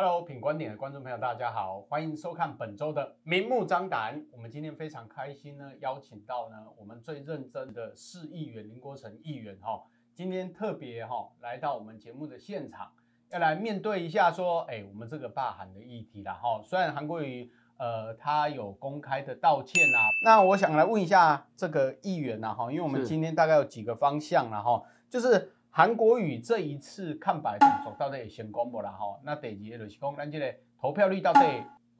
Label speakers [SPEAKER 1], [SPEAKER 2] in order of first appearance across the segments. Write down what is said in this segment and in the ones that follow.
[SPEAKER 1] Hello，品观点的观众朋友，大家好，欢迎收看本周的明目张胆。我们今天非常开心呢，邀请到呢我们最认真的市议员林国成议员哈，今天特别哈来到我们节目的现场，要来面对一下说，哎，我们这个霸韩的议题啦哈。虽然韩国瑜呃他有公开的道歉啊，那我想来问一下这个议员呐哈，因为我们今天大概有几个方向了哈，就是。韩国瑜这一次看白动作到底成功无啦吼？那第二就是讲，咱这个投票率到底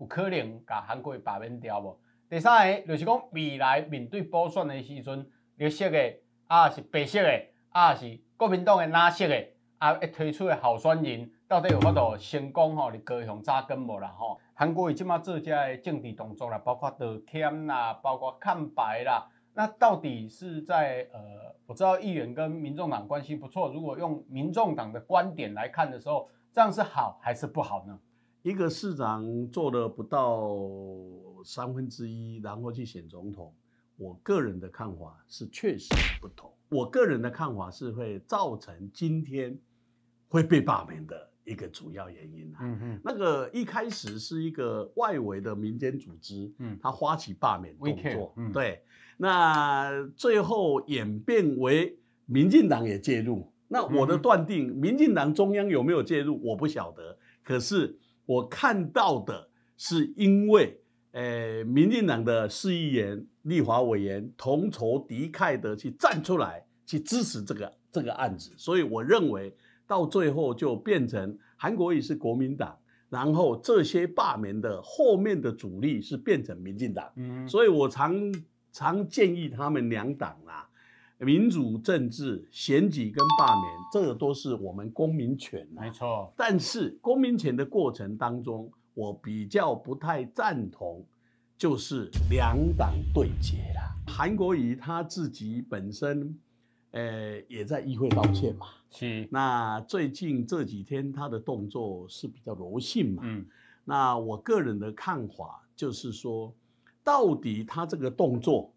[SPEAKER 1] 有可能甲韩国瑜拔面掉无？第三个就是讲，未来面对补选的时阵，绿色的啊是白色的啊是国民党的哪色的啊一推出的候选人到底有法度成功吼？你高雄扎根无啦吼？韩国瑜即卖做的政治动作啦，包括道歉啦，包括看白啦。那到底是在呃，我知道议员跟民众党关系不错。如果用民众党的观点来看的时候，这样是好还是不好呢？
[SPEAKER 2] 一个市长做了不到三分之一，然后去选总统，我个人的看法是确实不同。我个人的看法是会造成今天会被罢免的一个主要原因啊。嗯哼，那个一开始是一个外围的民间组织，嗯，他发起罢免动作，对。那最后演变为民进党也介入。那我的断定，民进党中央有没有介入，我不晓得。可是我看到的是，因为呃，民进党的市议员立法委员同仇敌忾的去站出来，去支持这个这个案子，所以我认为到最后就变成韩国瑜是国民党，然后这些罢免的后面的主力是变成民进党。嗯，所以我常。常建议他们两党啊，民主政治选举跟罢免，这个都是我们公民权。没错。但是公民权的过程当中，我比较不太赞同，就是两党对决了。韩国瑜他自己本身，呃，也在议会道歉嘛。是。那最近这几天他的动作是比较柔性嘛。嗯。那我个人的看法就是说。到底他这个动作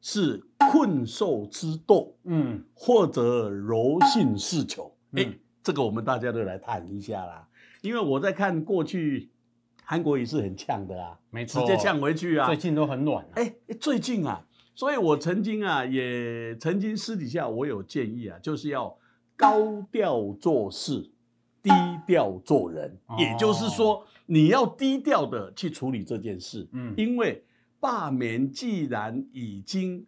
[SPEAKER 2] 是困兽之斗，嗯，或者柔性施球？哎，这个我们大家都来谈一下啦。因为我在看过去，韩国也是很呛的啊，
[SPEAKER 1] 没错，呛
[SPEAKER 2] 回去啊。最近都很暖。哎，最近啊，所以我曾经啊，也曾经私底下我有建议啊，就是要高调做事，低调做人。也就是说，你要低调的去处理这件事，嗯，因为。罢免既然已经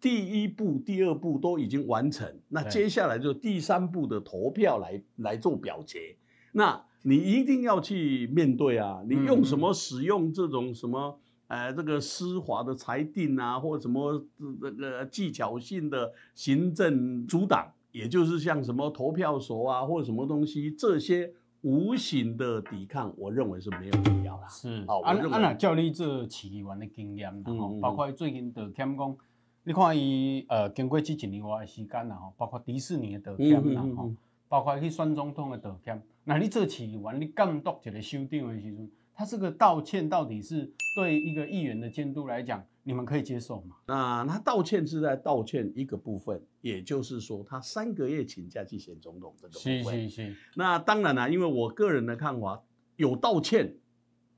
[SPEAKER 2] 第一步、第二步都已经完成，那接下来就第三步的投票来来做表决。那你一定要去面对啊！你用什么？使用这种什么？呃，这个司法的裁定啊，或什么这个技巧性的行政阻挡，也就是像什么投票所啊，或什么东西这些。无形的抵抗，我认为是没有必要
[SPEAKER 1] 啦。是，好，我我认教照你做议员的经验啦，后包括最近的道歉，讲，你看伊，呃，经过这几年外的时间啦，哈，包括迪士尼的道歉啦，哈，包括去选总统的道歉，那你做议员，你监督起个修订的时阵，他这个道歉到底是对一个议员的监督来讲？你们可以接受吗？
[SPEAKER 2] 那他道歉是在道歉一个部分，也就是说他三个月请假去选总统这个行行行行。那当然了，因为我个人的看法，有道歉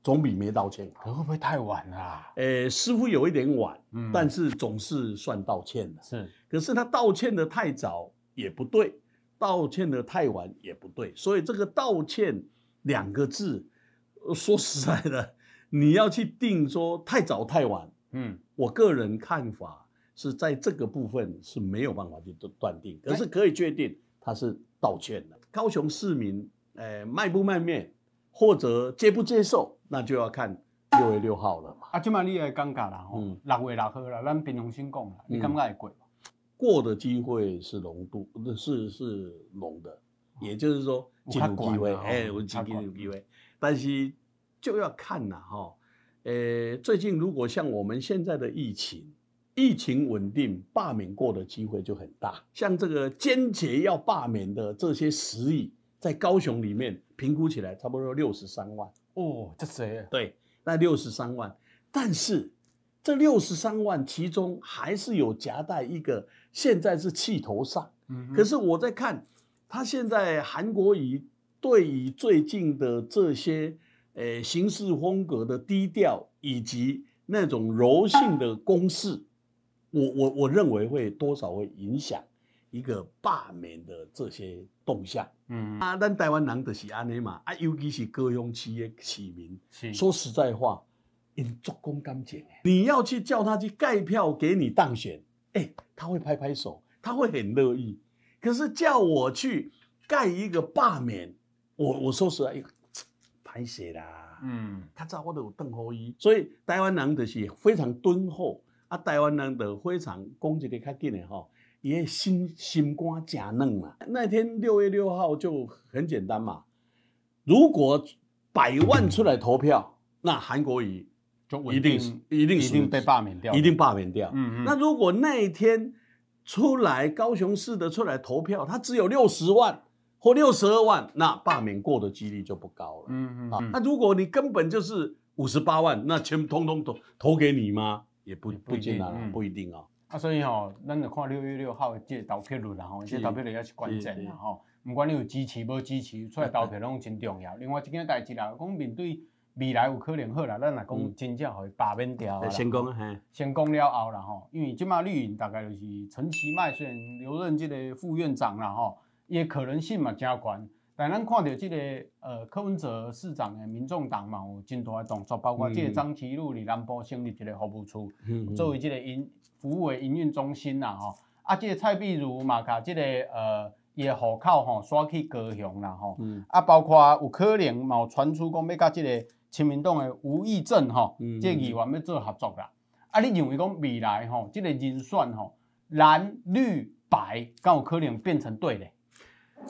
[SPEAKER 2] 总比没道歉。可会不会太晚了？呃，似乎有一点晚，嗯，但是总是算道歉的。是。可是他道歉的太早也不对，道歉的太晚也不对，所以这个道歉两个字，说实在的，你要去定说太早太晚。嗯，我个人看法是在这个部分是没有办法去断断定，可是可以确定他是道歉的。高雄市民，呃，卖不卖面，或者接不接受，那就要看六月六号了嘛。
[SPEAKER 1] 啊，这嘛你也尴尬啦，嗯，六月六喝啦，咱平常心讲啦，你感觉会过
[SPEAKER 2] 吗？过的机会是浓度，是是浓的，也就是说进入机会，哎，我进入机会，但是就要看了哈。呃，最近如果像我们现在的疫情，疫情稳定，罢免过的机会就很大。像这个坚决要罢免的这些十亿，在高雄里面评估起来，差不多六十三万。哦，这谁？对，那六十三万，但是这六十三万其中还是有夹带一个，现在是气头上。嗯，可是我在看，他现在韩国瑜对于最近的这些。诶，行事风格的低调，以及那种柔性的攻势，我我我认为会多少会影响一个罢免的这些动向。嗯啊，但台湾人的是安尼嘛啊，尤其是高雄企业起名，说实在话，因做工刚简你要去叫他去盖票给你当选，哎，他会拍拍手，他会很乐意。可是叫我去盖一个罢免，我我说实在太细啦，嗯，较早我都有邓候伊，所以台湾人就是非常敦厚，啊，台湾人就非常讲一个较紧的吼，也心心肝真嫩嘛。那天六月六号就很简单嘛，如果百万出来投票，那韩国瑜就一定一定一定被罢免掉，一定罢免掉。嗯嗯，那如果那一天出来高雄市的出来投票，他只有六十万。或六十二万，那罢免过的几率就不高了。嗯嗯，啊，那如果你根本就是五十八万，那全通通投投给你吗？也不不一定啊，不一定啊。
[SPEAKER 1] 啊，所以哦，咱就看六月六号的这投票率啦，吼，这投票率也是关键啦，吼。不管你有支持无支持，出来投票拢真重要。另外一件代志啦，讲面对未来有可能好啦，咱若讲真正给罢免掉啦，成功啦，哈，成功了后啦，吼，因为今马绿营大概就是陈其迈然刘任这个副院长啦，吼。也可能性嘛真宽。但咱看到即个呃柯文哲市长诶，民众党嘛有真的动作，包括即个张其禄伫南部成立一个服务处，作为即个营服务诶营运中心啦吼。啊，即个蔡碧如嘛，甲即个呃伊的户口吼刷去高雄啦吼。啊，包括有可能嘛，传出讲要甲即个亲民党诶吴益政吼，即个议员要做合作啦。啊，你认为讲未来吼，即个人选吼蓝绿白敢有可能变成对的？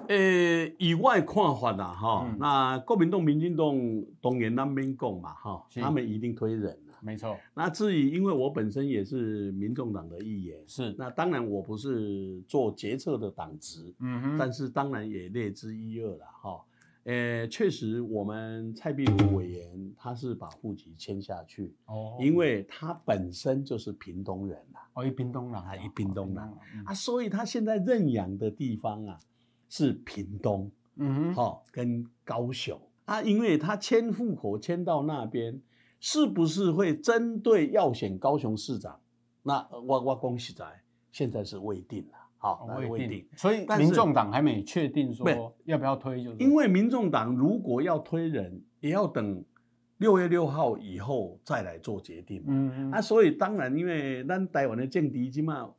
[SPEAKER 1] 呃，以外看法啦，哈，那国民党、民进党
[SPEAKER 2] 同言那边讲嘛，哈，他们一定推人了。没错。那至于，因为我本身也是民众党的议员，是，那当然我不是做决策的党职，嗯哼，但是当然也列之一二了，哈。呃，确实，我们蔡壁如委员他是把户籍迁下去，哦，因为他本身就是屏东人啦，哦，一屏东人，啊一屏东人，啊，所以他现在认养的地方啊。是屏东，嗯，好，跟高雄，他因为他迁户口迁到那边，是不是会针对要选高雄市长？那我我恭喜在，现在是未定了，好，未定，所以民众
[SPEAKER 1] 党还没确定说要不要推，因
[SPEAKER 2] 为民众党如果要推人，也要等六月六号以后再来做决定，嗯，那所以当然，因为咱台湾的政治之嘛。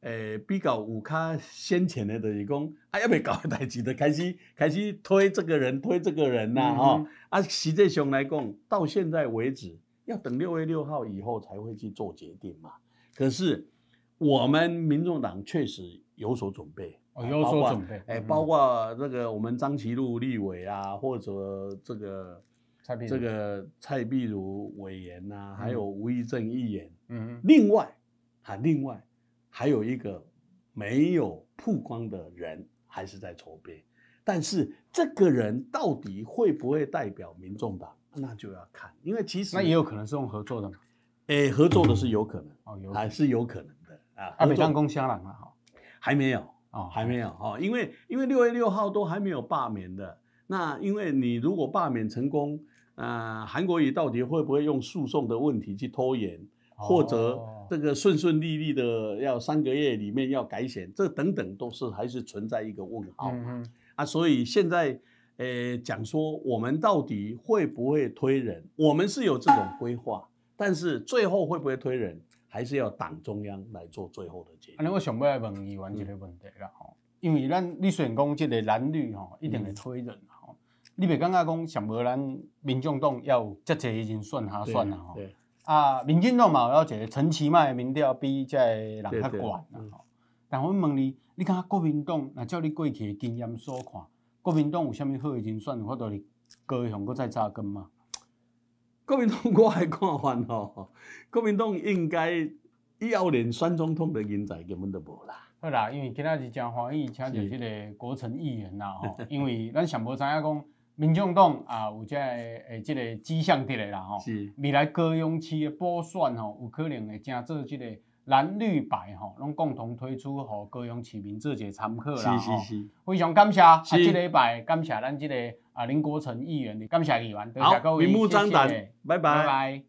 [SPEAKER 2] 诶，比较五卡先前的都是讲，啊，要别搞台积的，开始开始推这个人，推这个人呐，吼！啊，徐正雄来讲，到现在为止，要等六月六号以后才会去做决定嘛。可是我们民众党确实有所准备，哦，有所准备，诶，包括这个我们张齐禄立委啊，或者这个蔡碧这个蔡碧如委员呐，还有吴怡正议员，嗯，另外，啊，另外。还有一个没有曝光的人还是在筹备，但是这个人到底会不会代表民众党，那就要看，因为其实那也有可能是用合作的，哎，合作的是有可能
[SPEAKER 1] 哦，还是有可能的啊。阿美江公
[SPEAKER 2] 下岗了哈，还没有哦，还没有哦，因为因为六月六号都还没有罢免的，那因为你如果罢免成功，啊，韩国瑜到底会不会用诉讼的问题去拖延？或者这个顺顺利利的，要三个月里面要改选，这等等都是还是存在一个问号嘛？啊，所以现在，呃，讲说我们到底会不会推人，我们是有这种规划，但是最后会不会推人，
[SPEAKER 1] 还是要党中央来做最后的决定。那我想要来问你完一个问题啦吼，因为咱你选讲这个蓝绿吼，一定会推人吼，你袂感觉讲，想无咱民众党要这这侪人选哈选啦吼？啊，民进党嘛，了解陈其迈民调比这人较悬啊。但我问你，你看国民党，那照你过去的经验所看，国民党有虾物好人选，或者是高雄搁再扎根吗？国民党我还看烦哦，国民党应该
[SPEAKER 2] 要连选总统的人才根本都无啦。
[SPEAKER 1] 好啦，因为今仔日正华裔，请就即个国陈议员啦吼，因为咱上无知影讲。民众党啊，有个诶，这个迹象伫个啦吼。是未来高雄市的补选吼，有可能会加做这个蓝绿白吼，拢共同推出，互高雄市民做一个参考啦。是是是，非常感谢啊，这礼拜感谢咱这个啊林国成议员的感谢议员，好，明目张胆，拜拜。